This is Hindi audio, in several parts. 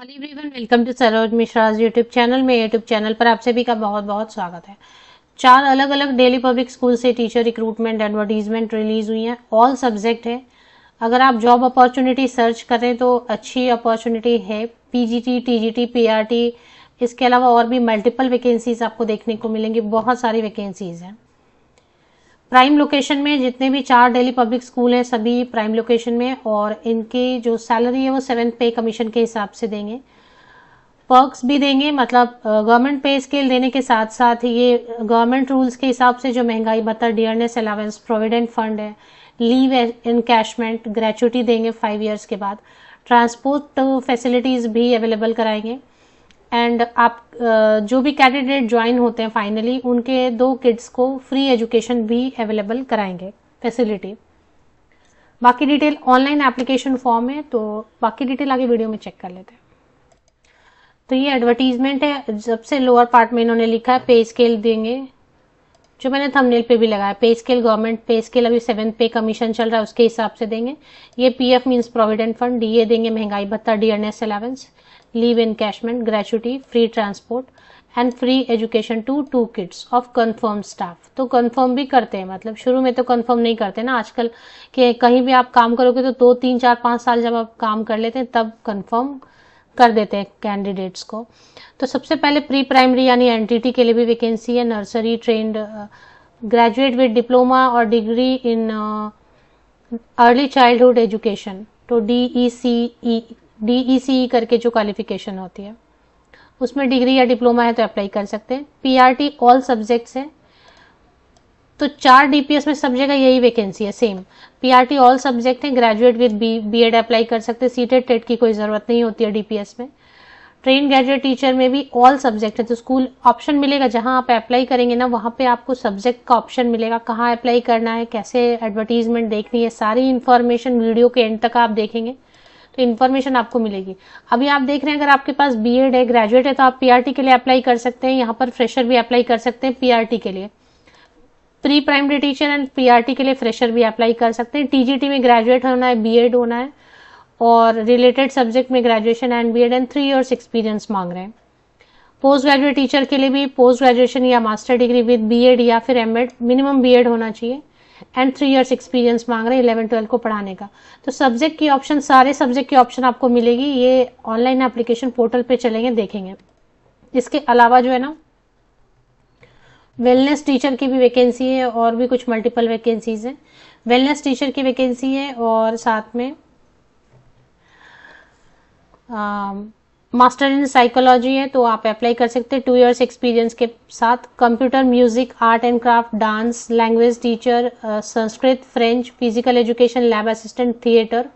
hello everyone welcome to Saroj Mishra's YouTube channel में यूट्यूब चैनल पर आप सभी का बहुत बहुत स्वागत है चार अलग अलग डेली पब्लिक स्कूल से टीचर रिक्रूटमेंट एडवर्टीजमेंट रिलीज हुई हैं ऑल सब्जेक्ट है अगर आप जॉब अपॉर्चुनिटी सर्च करें तो अच्छी अपॉर्चुनिटी है पीजीटी टीजीटी पीआरटी इसके अलावा और भी मल्टीपल वैकेंसीज आपको देखने को मिलेंगी बहुत सारी वैकेंसीज हैं प्राइम लोकेशन में जितने भी चार डेली पब्लिक स्कूल हैं सभी प्राइम लोकेशन में और इनकी जो सैलरी है वो सेवन पे कमीशन के हिसाब से देंगे पर्क्स भी देंगे मतलब गवर्नमेंट पे स्केल देने के साथ साथ ये गवर्नमेंट रूल्स के हिसाब से जो महंगाई भत्ता डियरनेस अलावेंस प्रोविडेंट फंड है लीव इनकैशमेंट ग्रेचुटी देंगे फाइव ईयर्स के बाद ट्रांसपोर्ट फैसिलिटीज भी अवेलेबल कराएंगे एंड आप uh, जो भी कैंडिडेट ज्वाइन होते हैं फाइनली उनके दो किड्स को फ्री एजुकेशन भी अवेलेबल कराएंगे फैसिलिटी बाकी डिटेल ऑनलाइन एप्लीकेशन फॉर्म है तो बाकी डिटेल आगे वीडियो में चेक कर लेते हैं तो ये एडवर्टीजमेंट है जब से लोअर पार्ट में इन्होंने लिखा है पे स्केल देंगे जो मैंने थंबनेल पे भी लगाया pay scale government pay scale अभी सेवन पे कमीशन चल रहा है उसके हिसाब से देंगे ये PF means provident fund DA देंगे महंगाई भत्ता dearness allowance leave encashment, gratuity, free transport and free education to two kids of confirm staff तो कन्फर्म भी करते हैं मतलब शुरू में तो कन्फर्म नहीं करते ना आजकल के कहीं भी आप काम करोगे तो दो तीन चार पाँच साल जब आप काम कर लेते हैं तब कन्फर्म कर देते हैं कैंडिडेट्स को तो सबसे पहले प्री प्राइमरी यानी एनटीटी के लिए भी वैकेंसी है nursery trained graduate with diploma और degree in early childhood education तो D E C E DEC e e करके जो क्वालिफिकेशन होती है उसमें डिग्री या डिप्लोमा है तो अप्लाई कर सकते हैं पीआरटी ऑल सब्जेक्ट्स है तो चार डीपीएस में सब जगह यही वैकेंसी है सेम पीआरटी ऑल सब्जेक्ट है graduate with B B ed apply कर सकते हैं सीटेड टेट e की कोई ज़रूरत नहीं होती है डीपीएस में ट्रेन ग्रेजुएट टीचर में भी ऑल सब्जेक्ट है तो स्कूल ऑप्शन मिलेगा जहां आप अप्लाई करेंगे ना वहां पे आपको सब्जेक्ट का ऑप्शन मिलेगा कहाँ अप्लाई करना है कैसे एडवर्टीजमेंट देखनी है सारी इन्फॉर्मेशन वीडियो के एंड तक आप देखेंगे तो इन्फॉर्मेशन आपको मिलेगी अभी आप देख रहे हैं अगर आपके पास बीएड है ग्रेजुएट है तो आप पीआरटी के लिए अप्लाई कर सकते हैं यहाँ पर फ्रेशर भी अप्लाई कर सकते हैं पीआरटी के लिए pre primary teacher and PRT के लिए फ्रेशर भी अप्लाई कर सकते हैं टीजीटी में ग्रेजुएट होना है बीएड होना है और रिलेटेड सब्जेक्ट में graduation and B Ed and three years experience मांग रहे हैं पोस्ट ग्रेजुएट टीचर के लिए भी पोस्ट ग्रेजुएशन या मास्टर डिग्री विद बीएड या फिर एमएड मिनिमम बीएड होना चाहिए एंड थ्री इयर्स एक्सपीरियंस मांग रहे हैं इलेवन ट्वेल्व को पढ़ाने का तो सब्जेक्ट की ऑप्शन सारे सब्जेक्ट की ऑप्शन आपको मिलेगी ये ऑनलाइन एप्लीकेशन पोर्टल पे चलेंगे देखेंगे इसके अलावा जो है ना वेलनेस टीचर की भी वैकेंसी है और भी कुछ मल्टीपल वैकेंसीज हैं वेलनेस टीचर की वैकेंसी है और साथ में um, मास्टर इन साइकोलॉजी है तो आप अप्लाई कर सकते हैं टू इयर्स एक्सपीरियंस के साथ computer music art and craft dance language teacher Sanskrit French physical education lab assistant theatre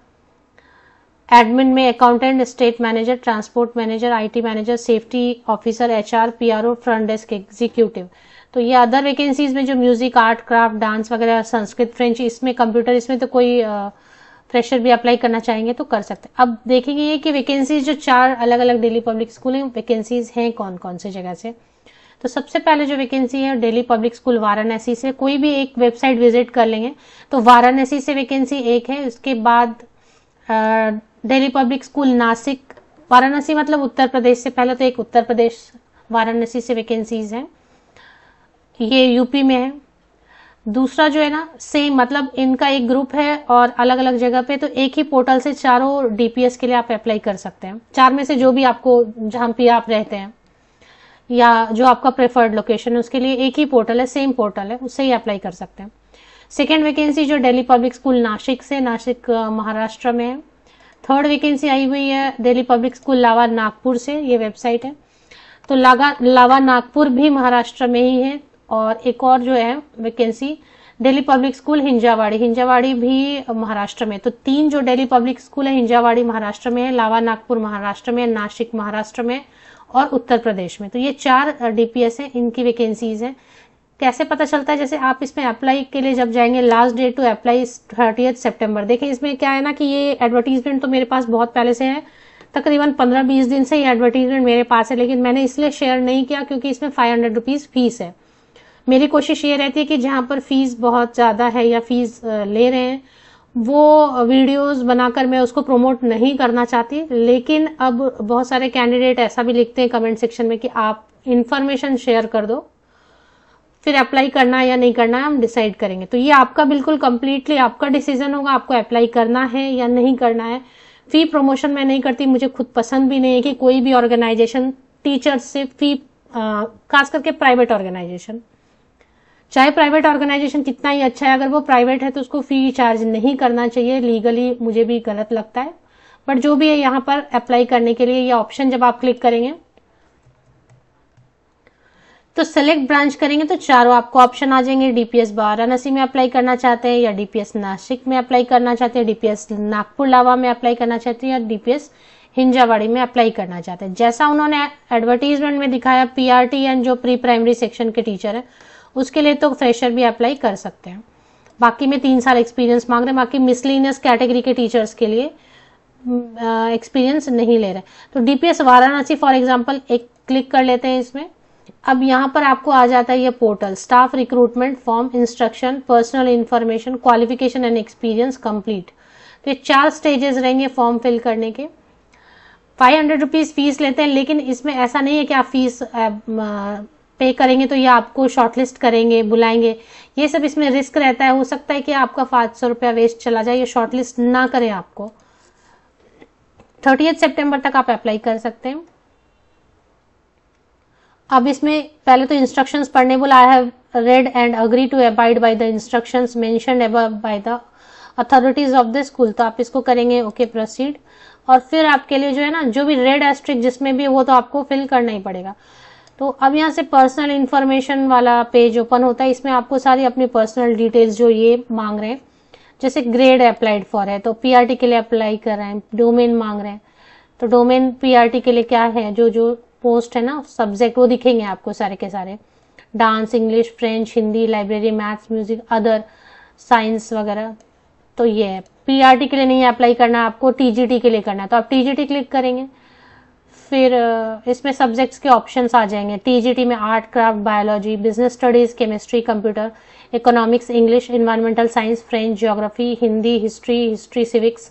admin में accountant estate manager transport manager IT manager safety officer HR PRO front desk executive तो ये अदर वैकेंसीज में जो म्यूजिक आर्ट क्राफ्ट डांस वगैरह संस्कृत फ्रेंच इसमें कंप्यूटर इसमें तो कोई uh, फ्रेशर भी अप्लाई करना चाहेंगे तो कर सकते हैं अब देखेंगे ये कि वैकेंसीज जो चार अलग अलग डेली पब्लिक स्कूल हैं वैकेंसीज हैं कौन कौन से जगह से तो सबसे पहले जो वैकेंसी है डेली पब्लिक स्कूल वाराणसी से कोई भी एक वेबसाइट विजिट कर लेंगे तो वाराणसी से वैकेंसी एक है उसके बाद डेली पब्लिक स्कूल नासिक वाराणसी मतलब उत्तर प्रदेश से पहले तो एक उत्तर प्रदेश वाराणसी से वैकेंसीज हैं ये यूपी में है दूसरा जो है ना सेम मतलब इनका एक ग्रुप है और अलग अलग जगह पे तो एक ही पोर्टल से चारों डीपीएस के लिए आप अप्लाई कर सकते हैं चार में से जो भी आपको जहां पे आप रहते हैं या जो आपका प्रेफर्ड लोकेशन है उसके लिए एक ही पोर्टल है सेम पोर्टल है उससे ही अप्लाई कर सकते हैं सेकेंड वैकेंसी जो डेली पब्लिक स्कूल नासिक से नासिक महाराष्ट्र में है थर्ड वैकेंसी आई हुई है दिल्ली पब्लिक स्कूल लावा नागपुर से ये वेबसाइट है तो लागा लावा नागपुर भी महाराष्ट्र में ही है और एक और जो है vacancy Delhi public school Hinjawadi Hinjawadi भी महाराष्ट्र में तो तीन जो दिल्ली पब्लिक स्कूल है हिंजावाड़ी महाराष्ट्र में है लावा नागपुर महाराष्ट्र में नासिक महाराष्ट्र में और उत्तर प्रदेश में तो ये चार डीपीएस हैं इनकी वैकेंसीज हैं कैसे पता चलता है जैसे आप इसमें अप्लाई के लिए जब जाएंगे last date to apply thirty September देखें इसमें क्या है ना कि ये एडवर्टीजमेंट तो मेरे पास बहुत पहले से है तकरीबन पंद्रह बीस दिन से ये एडवर्टीजमेंट मेरे पास है लेकिन मैंने इसलिए शेयर नहीं किया क्योंकि इसमें फाइव हंड्रेड रुपीज़ फीस है मेरी कोशिश ये रहती है कि जहाँ पर फीस बहुत ज़्यादा है या फीस ले रहे हैं वो वीडियोस बनाकर मैं उसको प्रमोट नहीं करना चाहती लेकिन अब बहुत सारे कैंडिडेट ऐसा भी लिखते हैं कमेंट सेक्शन में कि आप इन्फॉर्मेशन शेयर कर दो फिर अप्लाई करना या नहीं करना हम डिसाइड करेंगे तो ये आपका बिल्कुल कम्प्लीटली आपका डिसीजन होगा आपको अप्लाई करना है या नहीं करना है फी प्रमोशन मैं नहीं करती मुझे खुद पसंद भी नहीं है कि कोई भी ऑर्गेनाइजेशन टीचर्स से फी खास करके प्राइवेट ऑर्गेनाइजेशन चाहे प्राइवेट ऑर्गेनाइजेशन कितना ही अच्छा है अगर वो प्राइवेट है तो उसको फी चार्ज नहीं करना चाहिए लीगली मुझे भी गलत लगता है बट जो भी है यहां पर अप्लाई करने के लिए ये ऑप्शन जब आप क्लिक करेंगे तो सेलेक्ट ब्रांच करेंगे तो चारों आपको ऑप्शन आ जाएंगे डीपीएस वाराणसी में अप्लाई करना चाहते हैं या डीपीएस नासिक में अप्लाई करना चाहते हैं डीपीएस नागपुर लावा में अप्लाई करना चाहते हैं या डीपीएस हिंजावाड़ी में अप्लाई करना चाहते हैं जैसा उन्होंने एडवर्टीजमेंट में दिखाया पीआरटी एंड जो प्री प्राइमरी सेक्शन के टीचर है उसके लिए तो फ्रेशर भी अप्लाई कर सकते हैं बाकी में तीन साल एक्सपीरियंस मांग रहे हैं बाकी मिसलिनियस कैटेगरी के टीचर्स के लिए एक्सपीरियंस नहीं ले रहे तो डीपीएस वाराणसी फॉर एग्जाम्पल एक क्लिक कर लेते हैं इसमें अब यहाँ पर आपको आ जाता है ये portal staff recruitment form instruction personal information qualification and experience complete तो ये चार स्टेजेस रहेंगे फॉर्म फिल करने के फाइव हंड्रेड रुपीज़ फीस लेते हैं लेकिन इसमें ऐसा नहीं है कि आप फीस पे करेंगे तो ये आपको शॉर्टलिस्ट करेंगे बुलाएंगे ये सब इसमें रिस्क रहता है हो सकता है कि आपका पाँच सौ रुपया वेस्ट चला जाए ये शॉर्टलिस्ट ना करें आपको थर्टीएथ सितंबर तक आप अप्लाई कर सकते हैं अब इसमें पहले तो इंस्ट्रक्शंस पढ़ने बोला I have read and agree to abide by the instructions mentioned above by the authorities of the school तो आप इसको करेंगे ओके okay, प्रोसीड और फिर आपके लिए जो है ना जो भी रेड एस्ट्रिक जिसमें भी वो तो आपको फिल करना ही पड़ेगा तो अब यहाँ से पर्सनल इन्फॉर्मेशन वाला पेज ओपन होता है इसमें आपको सारी अपनी पर्सनल डिटेल्स जो ये मांग रहे हैं जैसे ग्रेड अप्लाइड फॉर है तो पीआरटी के लिए अप्लाई कर रहे हैं डोमेन मांग रहे हैं तो डोमेन पीआरटी के लिए क्या है जो जो पोस्ट है ना सब्जेक्ट वो दिखेंगे आपको सारे के सारे dance English French Hindi library maths music other science वगैरह तो ये है पीआरटी के लिए नहीं अप्लाई करना आपको टीजीटी के लिए करना है तो आप टीजीटी क्लिक करेंगे फिर इसमें सब्जेक्ट्स के ऑप्शंस आ जाएंगे टीजीटी में art craft biology business studies chemistry computer economics English environmental science French geography Hindi history history civics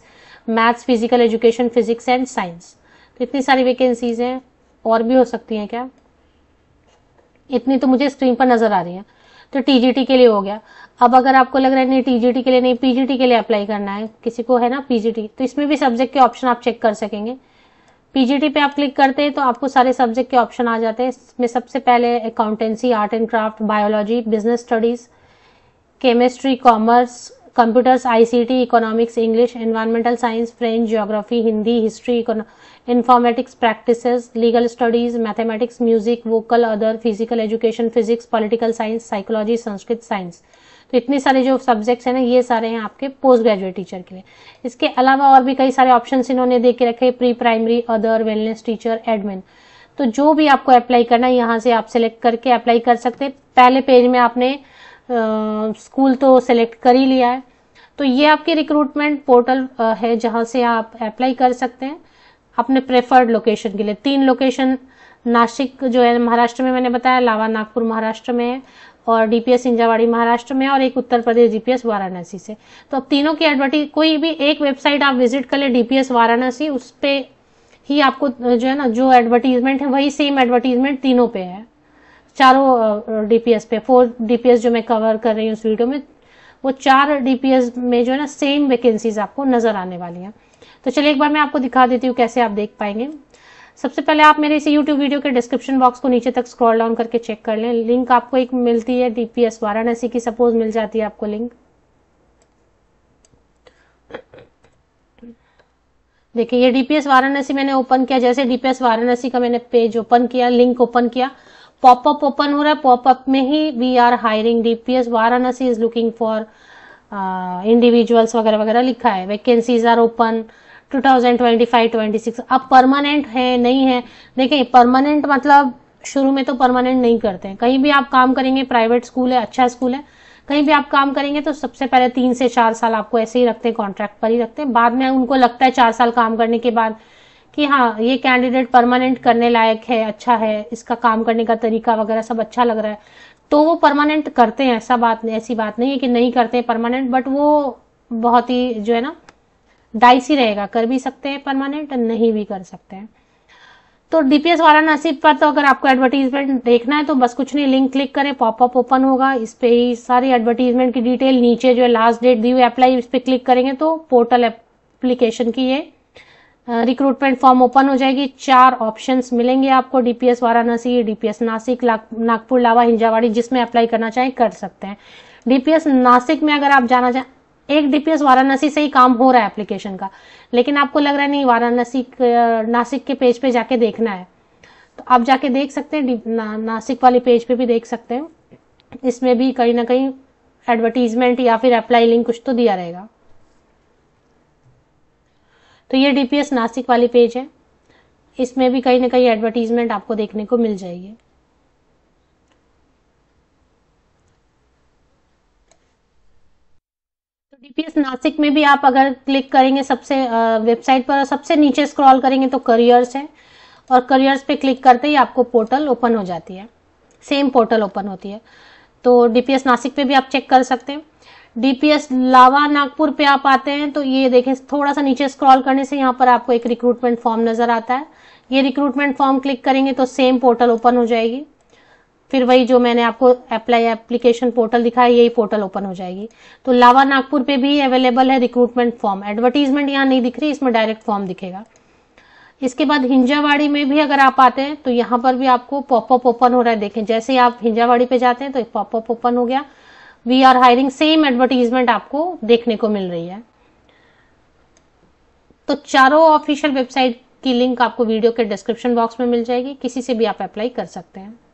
maths physical education physics and science तो इतनी सारी वैकेंसीज हैं और भी हो सकती हैं क्या इतनी तो मुझे स्क्रीन पर नज़र आ रही है तो टीजीटी के लिए हो गया अब अगर आपको लग रहा है नहीं टीजीटी के लिए नहीं पीजीटी के लिए अप्लाई करना है किसी को है ना पीजीटी तो इसमें भी सब्जेक्ट के ऑप्शन आप चेक कर सकेंगे पीजीटी पे आप क्लिक करते हैं तो आपको सारे सब्जेक्ट के ऑप्शन आ जाते हैं इसमें सबसे पहले accountancy art and craft biology business studies chemistry commerce computers ICT economics English environmental science French geography Hindi history informatics practices legal studies mathematics music vocal other physical education physics political science psychology Sanskrit science तो इतने सारे जो सब्जेक्ट्स हैं ना ये सारे हैं आपके पोस्ट ग्रेजुएट टीचर के लिए इसके अलावा और भी कई सारे ऑप्शन इन्होंने दे के रखे pre primary other wellness teacher admin तो जो भी आपको अप्लाई करना है यहाँ से आप सेलेक्ट करके अप्लाई कर सकते हैं पहले पेज में आपने स्कूल तो सेलेक्ट कर ही लिया है तो ये आपके रिक्रूटमेंट पोर्टल है जहाँ से आप अप्लाई कर सकते हैं अपने प्रेफर्ड लोकेशन के लिए तीन लोकेशन नासिक जो है महाराष्ट्र में मैंने बताया लावा नागपुर महाराष्ट्र में है और डीपीएस सिंजावाड़ी महाराष्ट्र में और एक उत्तर प्रदेश डीपीएस वाराणसी से तो अब तीनों की एडवर्टीज कोई भी एक वेबसाइट आप विजिट कर ले डीपीएस वाराणसी उस पर ही आपको जो है ना जो एडवर्टीजमेंट है वही सेम एडवर्टीजमेंट तीनों पे है चारों डीपीएस पे फोर डीपीएस जो मैं कवर कर रही हूँ उस वीडियो में वो चार डीपीएस में जो है ना सेम वैकेंसीज आपको नजर आने वाली हैं तो चलिए एक बार मैं आपको दिखा देती हूँ कैसे आप देख पाएंगे सबसे पहले आप मेरे इसी YouTube वीडियो के डिस्क्रिप्शन बॉक्स को नीचे तक स्क्रॉल डाउन करके चेक कर लें लिंक आपको एक मिलती है डीपीएस वाराणसी की सपोज मिल जाती है आपको लिंक देखिए ये डीपीएस वाराणसी मैंने ओपन किया जैसे डीपीएस वाराणसी का मैंने पेज ओपन किया लिंक ओपन किया पॉपअप ओपन हो रहा है पॉपअप में ही we are hiring DPS Varanasi is looking for individuals वगैरह वगैरह लिखा है वैकेंसीज आर ओपन 2025-26 अब परमानेंट है नहीं है देखिए परमानेंट मतलब शुरू में तो परमानेंट नहीं करते हैं कहीं भी आप काम करेंगे प्राइवेट स्कूल है अच्छा स्कूल है कहीं भी आप काम करेंगे तो सबसे पहले तीन से चार साल आपको ऐसे ही रखते हैं कॉन्ट्रैक्ट पर ही रखते हैं बाद में उनको लगता है चार साल काम करने के बाद कि हाँ ये कैंडिडेट परमानेंट करने लायक है अच्छा है इसका काम करने का तरीका वगैरह सब अच्छा लग रहा है तो वो परमानेंट करते हैं ऐसा बात ऐसी बात नहीं है कि नहीं करते परमानेंट बट वो बहुत ही जो है ना डाइसी रहेगा कर भी सकते हैं परमानेंट नहीं भी कर सकते हैं तो डीपीएस वाराणसी पर तो अगर आपको एडवर्टीजमेंट देखना है तो बस कुछ नहीं लिंक क्लिक करें पॉपअप ओपन होगा इस पे ही सारी एडवर्टीजमेंट की डिटेल नीचे जो है लास्ट डेट दी हुई अप्लाई इस पे क्लिक करेंगे तो पोर्टल एप्लीकेशन की ये रिक्रूटमेंट फॉर्म ओपन हो जाएगी चार ऑप्शंस मिलेंगे आपको डीपीएस वाराणसी डीपीएस नासिक नागपुर लावा हिंजावाड़ी जिसमें अप्लाई करना चाहें कर सकते हैं डीपीएस नासिक में अगर आप जाना चाहें एक डीपीएस वाराणसी से ही काम हो रहा है एप्लीकेशन का लेकिन आपको लग रहा है नहीं वाराणसी नासिक के पेज पे जाके देखना है तो आप जाके देख सकते हैं ना, नासिक वाले पेज पे भी देख सकते हैं इसमें भी कहीं ना कहीं एडवर्टीजमेंट या फिर अप्लाई लिंक कुछ तो दिया रहेगा तो ये डीपीएस नासिक वाली पेज है इसमें भी कहीं ना कहीं एडवर्टीजमेंट आपको देखने को मिल जाएगी बीपीएस नासिक में भी आप अगर क्लिक करेंगे सबसे वेबसाइट पर सबसे नीचे स्क्रॉल करेंगे तो करियर्स है और करियर्स पे क्लिक करते ही आपको पोर्टल ओपन हो जाती है सेम पोर्टल ओपन होती है तो डीपीएस नासिक पे भी आप चेक कर सकते हैं डीपीएस लावा नागपुर पे आप आते हैं तो ये देखें थोड़ा सा नीचे स्क्रॉल करने से यहाँ पर आपको एक रिक्रूटमेंट फॉर्म नजर आता है ये रिक्रूटमेंट फॉर्म क्लिक करेंगे तो सेम पोर्टल ओपन हो जाएगी फिर वही जो मैंने आपको अप्लाई एप्लीकेशन पोर्टल दिखाया यही पोर्टल ओपन हो जाएगी तो लावा नागपुर पे भी अवेलेबल है रिक्रूटमेंट फॉर्म एडवर्टीजमेंट यहाँ नहीं दिख रही इसमें डायरेक्ट फॉर्म दिखेगा इसके बाद हिंजावाड़ी में भी अगर आप आते हैं तो यहाँ पर भी आपको पॉपअप ओपन हो रहा है देखें जैसे ही आप हिंजावाड़ी पे जाते हैं तो एक पॉपअप ओपन हो गया we are hiring same advertisement आपको देखने को मिल रही है तो चारों ऑफिशियल वेबसाइट की लिंक आपको वीडियो के डिस्क्रिप्शन बॉक्स में मिल जाएगी किसी से भी आप अप्लाई कर सकते हैं